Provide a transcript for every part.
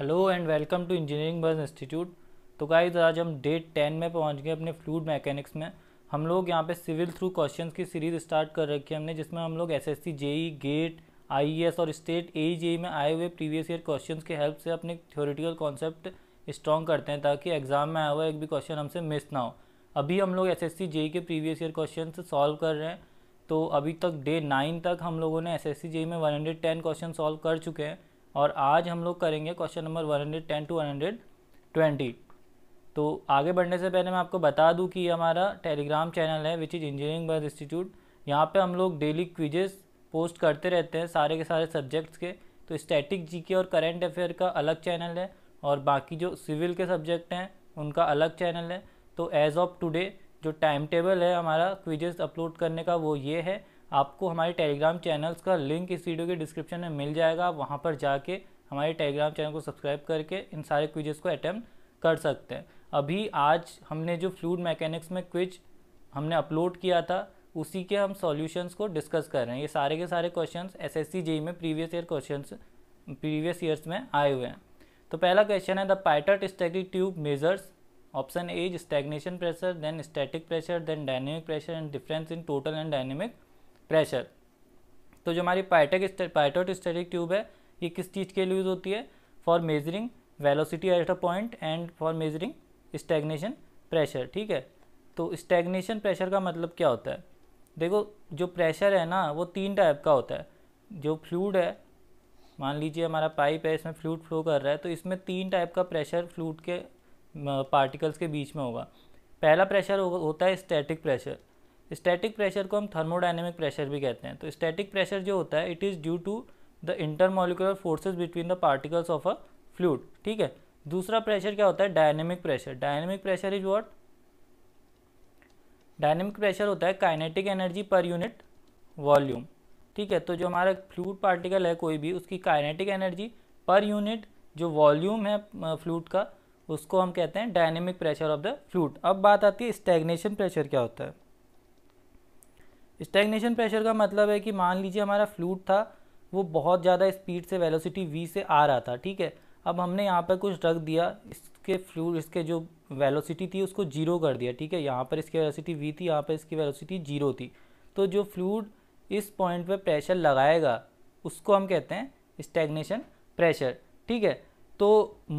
hello and welcome to engineering bus institute तो guys आज हम डेट टेन में पहुंच गए अपने फ्लूड मैकेनिक्स में हम लोग यहाँ पे सिविल थ्रू क्वेश्चंस की सीरीज स्टार्ट कर रखी है हमने जिसमें हम लोग एसएससी जेई गेट आईएएस और स्टेट ए जेई में आए हुए प्रीवियस ईयर क्वेश्चंस के हेल्प से अपने थ्योरिटिकल कॉन्सेप्ट स्ट्रॉन्ग करते हैं ताकि एग्जाम में आया हुआ एक भी क्वेश्चन हमसे मिस ना हो अभी हम लोग एस एस e के प्रीवियस ईयर क्वेश्चन सॉल्व कर रहे हैं तो अभी तक डे नाइन तक हम लोगों ने एस एस e में वन क्वेश्चन सॉल्व कर चुके हैं और आज हम लोग करेंगे question number one hundred ten to one hundred twenty तो आगे बढ़ने से पहले मैं आपको बता दूं कि हमारा टेलीग्राम चैनल है which is engineering birth institute यहाँ पे हम लोग डेली क्विजेस पोस्ट करते रहते हैं सारे के सारे सब्जेक्ट्स के तो स्टैटिक जीके और करेंट अफेयर का अलग चैनल है और बाकी जो सिविल के सब्जेक्ट हैं उनका अलग चैनल है तो एज़ ऑफ टुडे जो टाइम टेबल है हमारा क्विजेस अपलोड करने का वो ये है आपको हमारे टेलीग्राम चैनल्स का लिंक इस वीडियो के डिस्क्रिप्शन में मिल जाएगा आप वहाँ पर जाके हमारे टेलीग्राम चैनल को सब्सक्राइब करके इन सारे क्विजेस को अटैम्प्ट कर सकते हैं अभी आज हमने जो फ्लूड मैकेनिक्स में क्विज हमने अपलोड किया था उसी के हम सॉल्यूशंस को डिस्कस कर रहे हैं ये सारे के सारे क्वेश्चंस एसएससी एस में previous year questions previous years में आए हुए हैं तो पहला क्वेश्चन है the pitot static tube measures option A stagnation pressure then static pressure then dynamic pressure and difference in total and dynamic pressure तो जो हमारी पाइटक पाइटोट स्टेटिक ट्यूब है ये किस चीज़ के लिए यूज़ होती है for measuring velocity at a point and for measuring stagnation pressure ठीक है तो स्टेगनेशन प्रेशर का मतलब क्या होता है देखो जो प्रेशर है ना वो तीन टाइप का होता है जो फ्लूड है मान लीजिए हमारा पाइप है इसमें फ्लूड फ्लो कर रहा है तो इसमें तीन टाइप का प्रेशर फ्लूड के पार्टिकल्स के बीच में होगा पहला प्रेशर हो, होता है स्टैटिक प्रेशर स्टैटिक प्रेशर को हम थर्मोडाइनमिक प्रेशर भी कहते हैं तो स्टैटिक प्रेशर जो होता है it is due to the intermolecular forces between the particles of a fluid ठीक है दूसरा प्रेशर क्या होता है dynamic pressure dynamic pressure is what dynamic pressure होता है kinetic energy per unit volume ठीक है तो जो हमारा फ्लूड पार्टिकल है कोई भी उसकी काइनेटिक एनर्जी पर यूनिट जो वॉल्यूम है फ्लूड का उसको हम कहते हैं dynamic pressure of the fluid अब बात आती है स्टेग्नेशन प्रेशर क्या होता है स्टैग्नेशन प्रेशर का मतलब है कि मान लीजिए हमारा फ्लूड था वो बहुत ज़्यादा स्पीड से वेलोसिटी वी से आ रहा था ठीक है अब हमने यहाँ पर कुछ रख दिया इसके फ्लू इसके जो वेलोसिटी थी उसको जीरो कर दिया ठीक है यहाँ पर इसकी वेलोसिटी वी थी यहाँ पर इसकी वेलोसिटी जीरो थी तो जो फ्लूड इस पॉइंट पर प्रेशर लगाएगा उसको हम कहते हैं स्टैग्नेशन प्रेशर ठीक है तो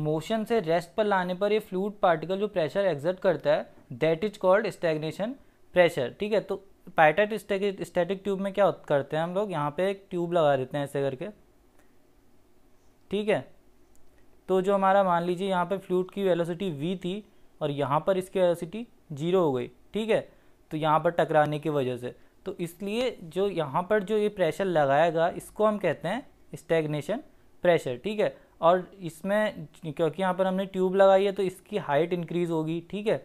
मोशन से रेस्ट पर लाने पर ये फ्लूड पार्टिकल जो प्रेशर एग्जर्ट करता है that is called stagnation pressure ठीक है तो पाइटाइट स्टैटिक ट्यूब में क्या करते हैं हम लोग यहाँ पे एक ट्यूब लगा देते हैं ऐसे करके ठीक है तो जो हमारा मान लीजिए यहाँ पे फ्लूड की वेलोसिटी वी थी और यहाँ पर इसकी वेलोसिटी जीरो हो गई ठीक है तो यहाँ पर टकराने की वजह से तो इसलिए जो यहाँ पर जो ये प्रेशर लगाएगा इसको हम कहते हैं स्टेगनेशन प्रेशर ठीक है और इसमें क्योंकि यहाँ पर हमने ट्यूब लगाई है तो इसकी हाइट इंक्रीज़ होगी ठीक है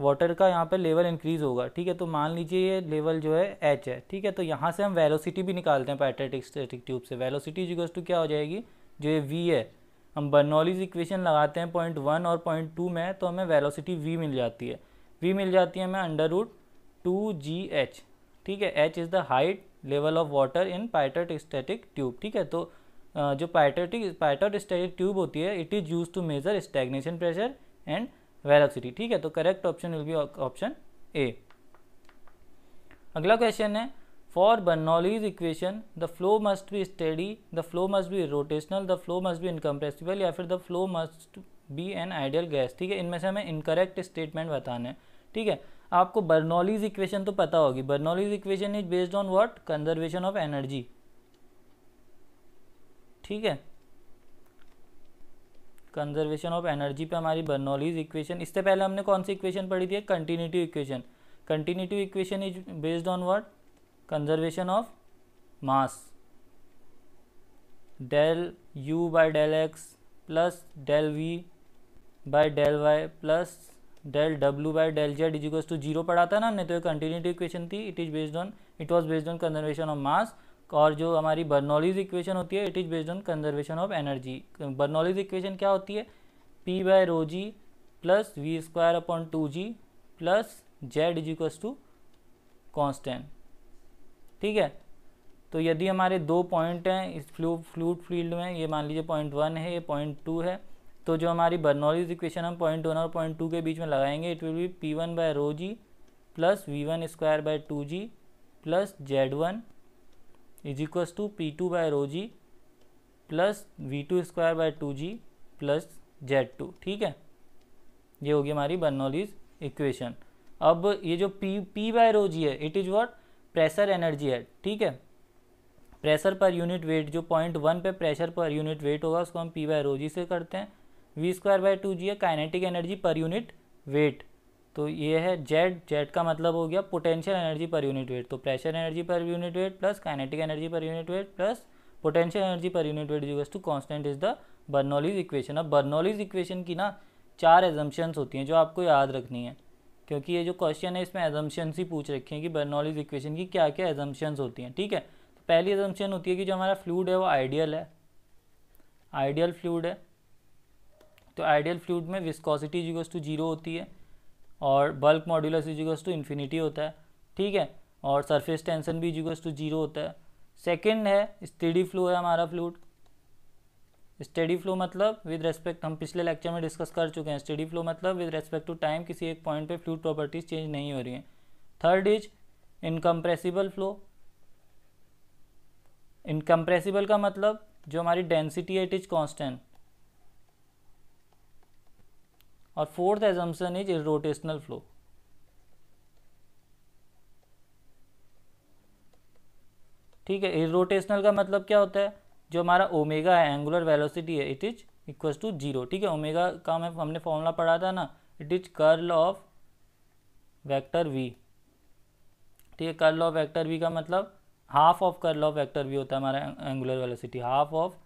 वाटर का यहाँ पे लेवल इंक्रीज होगा ठीक है तो मान लीजिए ये लेवल जो है एच है ठीक है तो यहाँ से हम वेलोसिटी भी निकालते हैं पैट्रेटिक स्टेटिक ट्यूब से वेलोसिटी जिगस टू क्या हो जाएगी जो ये वी है हम बर्नॉलीज इक्वेशन लगाते हैं पॉइंट वन और पॉइंट टू में तो हमें वेलोसिटी वी मिल जाती है वी मिल जाती है हमें अंडर रूट टू जी एच ठीक है h is the height level of water in पैट्रेटिक स्टेटिक ट्यूब ठीक है तो जो पैट्रेटिक पैट्रेटिक स्टेटिक ट्यूब होती है it is use to measure stagnation pressure and velocity ठीक है तो correct option will be option A अगला क्वेश्चन है for Bernoulli's equation the flow must be steady the flow must be rotational the flow must be incompressible या फिर the flow must be an ideal gas ठीक है इनमें से हमें incorrect statement बताना है ठीक है आपको बर्नॉलीज इक्वेशन तो पता होगी Bernoulli's equation is based on what conservation of energy ठीक है कंजर्वेशन ऑफ एनर्जी पे हमारी बर्नौलीज इक्वेशन इससे पहले हमने कौन सी इक्वेशन पढ़ी थी continuity equation continuity equation is based on what conservation of mass del u by del x plus del v by del y plus del डब्ल्यू by del z equals to zero पढ़ा था ना हमने तो continuity equation थी it is based on it was based on conservation of mass और जो हमारी बर्नॉलीज इक्वेशन होती है it is based on conservation of energy Bernoulli's equation क्या होती है P by rho ji plus we square upon two ji plus Z is to constant ठीक है तो यदि हमारे दो पॉइंट हैं इस फ्लू फ्लूड फील्ड में ये मान लीजिए पॉइंट वन है ये पॉइंट टू है तो जो हमारी बर्नॉलीज इक्वेशन हम पॉइंट वन और पॉइंट टू के बीच में लगाएंगे it will be p one by rho ji plus v one square by two ji plus z one is equals to p two by rho ji plus v two square by two ji plus z two ठीक है ये होगी हमारी Bernoulli's equation अब ये जो p p by rho g है it is what pressure energy है ठीक है प्रेशर पर यूनिट वेट जो पॉइंट वन पे प्रेशर पर यूनिट वेट होगा उसको हम पी बाय रो जी से करते हैं v square by two g है kinetic energy per unit weight तो ये है जेड जेड का मतलब हो गया potential energy per unit weight तो pressure energy per unit weight plus kinetic energy per unit weight plus potential energy per unit weight जीवस to constant is the Bernoulli's equation अब बर्नॉलीज इक्वेशन की ना चार एजम्पन्स होती हैं जो आपको याद रखनी है क्योंकि ये जो क्वेश्चन है इसमें एजम्पन्स ही पूछ रखे हैं कि बर्नॉलीज इक्वेशन की क्या क्या एजम्पन्स होती हैं ठीक है तो पहली एजम्पन होती है कि जो हमारा फ्लूड है वो आइडियल है आइडियल फ्लूड है तो आइडियल फ्लूड में विस्कोसिटी जीवस टू जीरो होती है और bulk modulus equals to infinity होता है ठीक है और सरफेस टेंशन भी इजिकल्स टू जीरो होता है सेकेंड है स्टेडी फ्लो है हमारा फ्लूड स्टेडी फ्लो मतलब विद रेस्पेक्ट हम पिछले लेक्चर में डिस्कस कर चुके हैं स्टेडी फ्लो मतलब विद रेस्पेक्ट टू टाइम किसी एक पॉइंट पे फ्लूड प्रॉपर्टीज चेंज नहीं हो रही हैं third is incompressible flow incompressible का मतलब जो हमारी डेंसिटी है इट इज कॉन्स्टेंट और fourth assumption is rotational flow ठीक है रोटेशनल का मतलब क्या होता है जो हमारा ओमेगा है एंगुलर वेलोसिटी है it is equal to zero ठीक है ओमेगा का हमें हमने फॉर्मूला पढ़ा था ना it is curl of vector v ठीक है कर्ल ऑफ वेक्टर वी का मतलब half of curl of vector v होता है हमारा angular velocity half of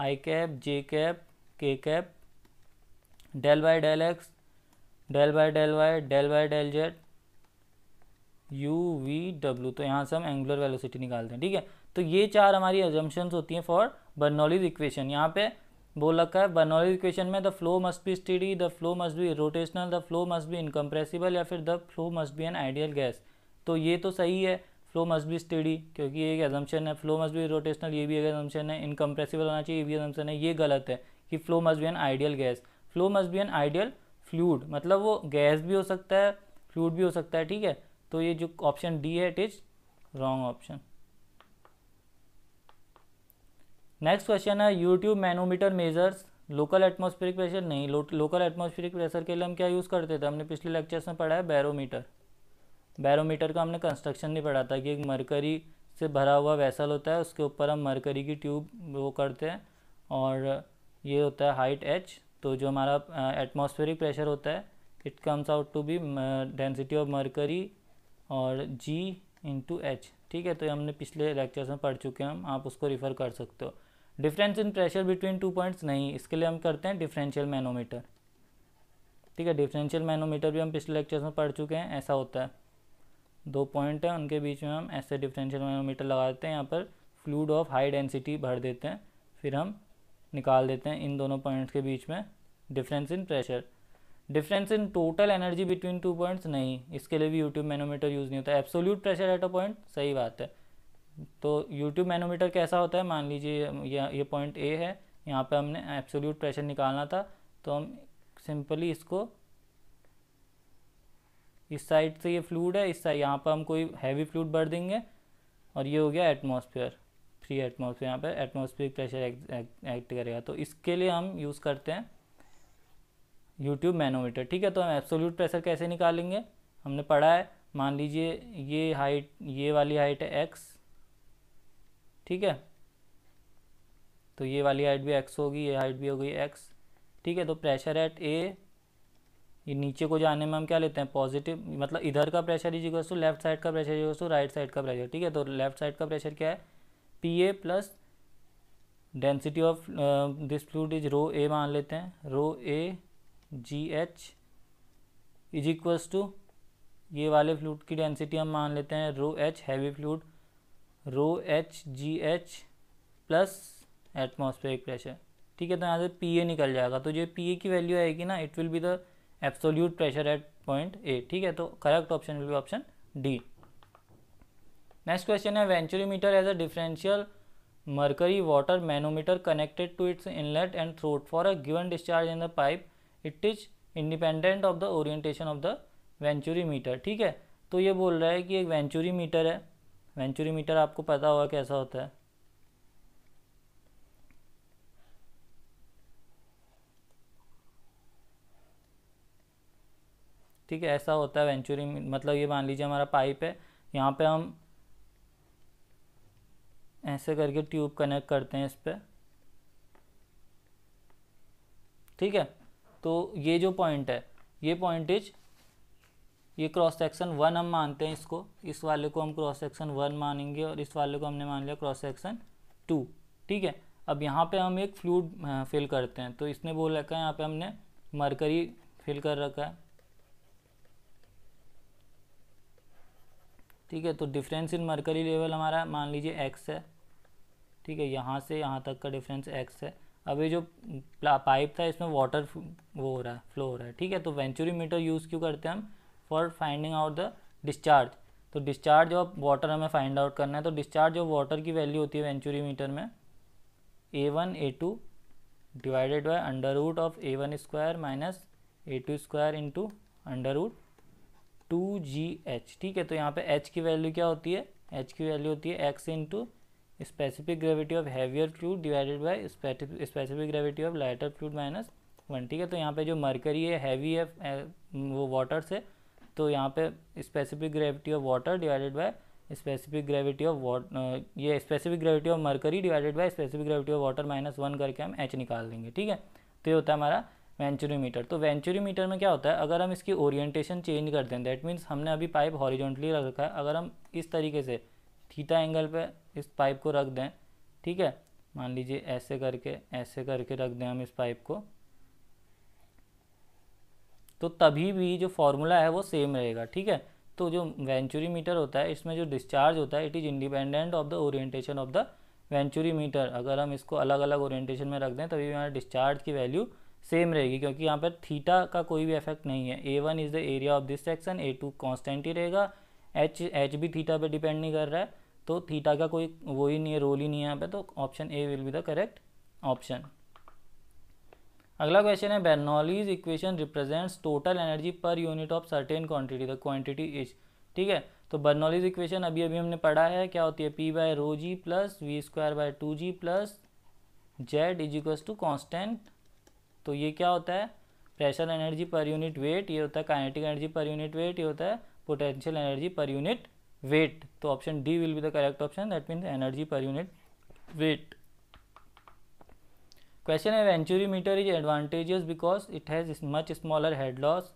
i cap j cap k cap del by del x del by del y del by del z u v डब्ल्यू तो यहाँ से हम एंगुलर वेलोसिटी निकालते हैं ठीक है तो ये चार हमारी एजम्पन्स होती हैं फॉर बर्नॉलीज इक्वेशन यहाँ पे बोल रखा है बर्नॉलीज इक्वेशन में the flow must be steady the flow must be rotational the flow must be incompressible या फिर the flow must be an ideal gas तो ये तो सही है फ्लो मस्ट बी स्टडी क्योंकि एक एजम्पन है फ्लो मस्ट बी रोटेशनल ये भी एक एजम्पन है इनकम्प्रेसिबल होना चाहिए ये भी एजम्पन है ये गलत है कि flow must be an ideal gas flow must be an ideal fluid मतलब वो गैस भी हो सकता है फ्लूड भी हो सकता है ठीक है तो ये जो ऑप्शन डी है it is wrong option next question है U tube manometer measures local atmospheric pressure नहीं लोकल एटमॉस्फेरिक प्रेशर के लिए हम क्या यूज़ करते थे हमने पिछले लेक्चर्स में पढ़ा है बैरोमीटर बैरोमीटर का हमने कंस्ट्रक्शन नहीं पढ़ा था कि एक मरकरी से भरा हुआ वैसल होता है उसके ऊपर हम मरकरी की ट्यूब वो करते हैं और ये होता है हाइट एच तो जो हमारा एटमॉस्फेरिक प्रेशर होता है it comes out to be density of mercury और जी इंटू एच ठीक है तो हमने पिछले लेक्चर्स में पढ़ चुके हैं हम आप उसको रिफ़र कर सकते हो difference in pressure between two points नहीं इसके लिए हम करते हैं डिफरेंशियल मैनोमीटर ठीक है डिफरेंशियल मैनोमीटर भी हम पिछले लेक्चर्स में पढ़ चुके हैं ऐसा होता है दो पॉइंट हैं उनके बीच में हम ऐसे डिफरेंशियल मैनोमीटर लगा देते हैं यहाँ पर फ्लूड ऑफ हाई डेंसिटी भर देते हैं फिर हम निकाल देते हैं इन दोनों पॉइंट्स के बीच में difference in pressure difference in total energy between two points नहीं इसके लिए भी यूट्यूब मैनोमीटर यूज़ नहीं होता absolute pressure at a point सही बात है तो यूट्यूब मैनोमीटर कैसा होता है मान लीजिए ये पॉइंट ए है यहाँ पे हमने एब्सोल्यूट प्रेशर निकालना था तो हम सिंपली इसको इस साइड से ये फ्लूड है इस साइड यहाँ पर हम कोई हैवी फ्लूड भर देंगे और ये हो गया एटमॉस्फेयर फ्री एटमोसफेयर यहाँ पर एटमोसफेयर प्रेशर एक्ट करेगा तो इसके लिए हम यूज़ करते हैं यूट्यूब मैनोमीटर ठीक है तो हम एब्सोल्यूट प्रेशर कैसे निकालेंगे हमने पढ़ा है मान लीजिए ये हाइट ये वाली हाइट है एक्स ठीक है तो ये वाली हाइट भी एक्स होगी ये हाइट भी होगी एक्स ठीक है तो प्रेशर एट ए ये नीचे को जाने में हम क्या लेते हैं पॉजिटिव मतलब इधर का pressure is to left side का pressure is to right side का प्रेशर ठीक है तो लेफ्ट साइड का प्रेशर क्या है p A plus density of this fluid is rho A मान लेते हैं rho A g h is equals to ये वाले फ्लूड की डेंसिटी हम मान लेते हैं rho h heavy fluid rho h g h plus atmospheric pressure ठीक है तो यहाँ से पी ए निकल जाएगा तो जो पी ए की वैल्यू आएगी ना it will be the absolute pressure at point A ठीक है तो correct option will be option D next question है venturi meter as a differential mercury water manometer connected to its inlet and throat for a given discharge in the pipe it is independent of the orientation of the venturi meter ठीक है तो ये बोल रहा है कि एक venturi meter है वेंचुरी मीटर आपको पता होगा कैसा होता है ठीक है ऐसा होता है वेंचुरी मतलब ये मान लीजिए हमारा पाइप है यहाँ पे हम ऐसे करके ट्यूब कनेक्ट करते हैं इस पर ठीक है तो ये जो पॉइंट है ये पॉइंट इज ये क्रॉस सेक्शन वन हम मानते हैं इसको इस वाले को हम क्रॉस सेक्शन वन मानेंगे और इस वाले को हमने मान लिया क्रॉस सेक्शन टू ठीक है अब यहाँ पे हम एक फ्लूड फिल करते हैं तो इसने बोल रखा है यहाँ पे हमने मरकरी फिल कर रखा है ठीक है तो डिफरेंस इन मरकरी लेवल हमारा मान लीजिए एक्स है ठीक है यहाँ से यहाँ तक का डिफरेंस एक्स है अभी जो पाइप था इसमें वाटर वो हो रहा है फ्लो हो रहा है ठीक है तो वेंचुरी मीटर यूज़ क्यों करते हैं हम for finding out the discharge तो डिस्चार्ज ऑफ वाटर हमें फाइंड आउट करना है तो डिस्चार्ज ऑफ वाटर की वैल्यू होती है वेंचुरी मीटर में A one A two divided by under root of A one square minus A two square into under root two ji H ठीक है तो यहाँ पे एच की वैल्यू क्या होती है एच की वैल्यू होती है x into specific gravity of heavier fluid divided by specific gravity of lighter fluid minus one ठीक है तो यहाँ पे जो मरकरी है हैवी है वो वाटर से तो यहाँ पे specific gravity of water divided by specific gravity of what ये specific gravity of mercury divided by specific gravity of water minus one करके हम एच निकाल देंगे ठीक है तो ये होता है हमारा वेंचुरी मीटर तो वेंचुरी मीटर में क्या होता है अगर हम इसकी ओरिएंटेशन चेंज कर दें दैट मीन्स हमने अभी पाइप हॉरिजॉन्टली रख रखा है अगर हम इस तरीके से थीटा एंगल पे इस पाइप को रख दें ठीक है मान लीजिए ऐसे करके ऐसे करके रख दें हम इस पाइप को तो तभी भी जो फॉर्मूला है वो सेम रहेगा ठीक है तो जो वेंचुरी मीटर होता है इसमें जो डिस्चार्ज होता है it is independent of the orientation of the venturi meter अगर हम इसको अलग अलग ओरिएंटेशन में रख दें तभी हमारे डिस्चार्ज की वैल्यू सेम रहेगी क्योंकि यहाँ पर थीटा का कोई भी इफेक्ट नहीं है A one is the area of this section A two constant ही रहेगा एच एच भी थीटा पे डिपेंड नहीं कर रहा है तो थीटा का कोई वो ही नहीं है रोल ही नहीं है यहाँ पे तो option A will be the correct option अगला क्वेश्चन है Bernoulli's equation represents total energy per unit of certain quantity the quantity is ठीक है तो बर्नॉलीज इक्वेशन अभी अभी हमने पढ़ा है क्या होती है P by rho ji plus we square by two ji plus Z is equals to constant तो ये क्या होता है pressure energy per unit weight ये होता है kinetic energy per unit weight ये होता है potential energy per unit weight तो option D will be the correct option that means energy per unit weight question है venturi meter is advantageous because it has much smaller head loss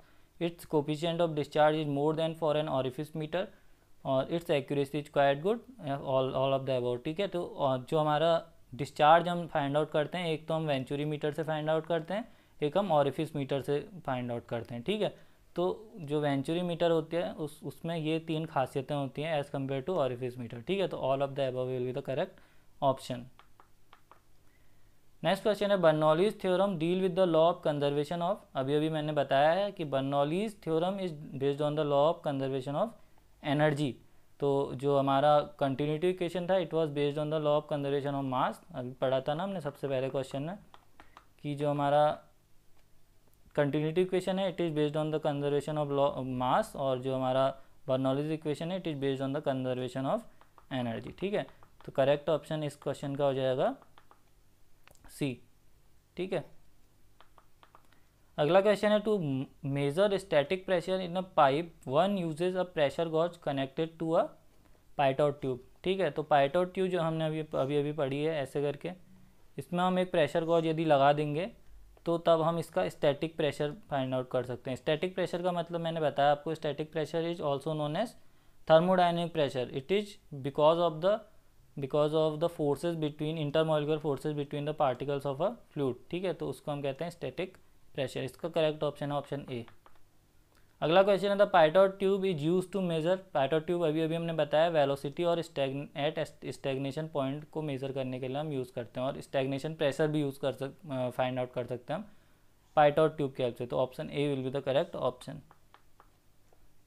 its coefficient of discharge is more than for an orifice meter और its accuracy is quite good all all of the about ठीक है तो जो हमारा discharge हम find out करते हैं एक तो हम वेंचुरी मीटर से फाइंड आउट करते हैं एक हम ऑरिफिस मीटर से फाइंड आउट करते हैं ठीक है तो जो वेंचुरी मीटर होती है उस उसमें ये तीन खासियतें होती हैं as compare to orifice meter ठीक है तो all of the above will be the correct option next question है Bernoulli's theorem deal with the law of conservation of अभी अभी मैंने बताया है कि Bernoulli's theorem is based on the law of conservation of energy तो जो हमारा कंटिन्यूटी क्वेश्चन था it was based on the law of conservation of mass अभी पढ़ा था ना हमने सबसे पहले क्वेश्चन में कि जो हमारा कंटिन्यूटी क्वेश्चन है it is based on the conservation of law mass और जो हमारा बर्नॉलिज इक्वेशन है it is based on the conservation of energy ठीक है तो करेक्ट ऑप्शन इस क्वेश्चन का हो जाएगा सी ठीक है अगला क्वेश्चन है to measure static pressure in a pipe one uses a pressure gauge connected to a out tube ठीक है तो आउट ट्यूब जो हमने अभी अभी अभी पढ़ी है ऐसे करके इसमें हम एक प्रेशर गॉज यदि लगा देंगे तो तब हम इसका स्टैटिक प्रेशर फाइंड आउट कर सकते हैं स्टैटिक प्रेशर का मतलब मैंने बताया आपको static pressure is also known as thermodynamic pressure it is because of the because of the forces between intermolecular forces between the particles of a fluid ठीक है तो उसको हम कहते हैं स्टैटिक प्रेशर इसका करेक्ट ऑप्शन है ऑप्शन ए अगला क्वेश्चन है the pitot tube is use to measure pitot tube अभी अभी हमने बताया वेलोसिटी और एट स्टेगनेशन पॉइंट को मेजर करने के लिए हम यूज़ करते हैं और स्टेगनेशन प्रेशर भी यूज़ कर सकते फाइंड आउट कर सकते हैं हम पाइटोर ट्यूब के हेल्प से तो option A will be the correct option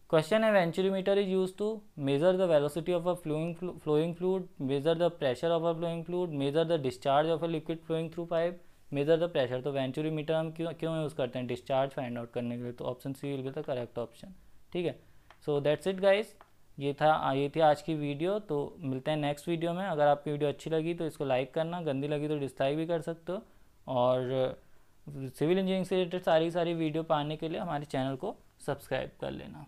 question है venturi meter is use to measure the velocity of a flowing flowing fluid measure the pressure of a flowing fluid measure the discharge of a liquid flowing through pipe measure the pressure तो venturi meter तो हम क्यों क्यों use करते हैं discharge find out करने के लिए तो option C will be the correct option ठीक है सो दैट्स इट गाइस ये था ये थी आज की वीडियो तो मिलते हैं नेक्स्ट वीडियो में अगर आपकी वीडियो अच्छी लगी तो इसको लाइक करना गंदी लगी तो डिसलाइक भी कर सकते हो और सिविल इंजीनियरिंग से रिलेटेड सारी सारी वीडियो पाने के लिए हमारे चैनल को सब्सक्राइब कर लेना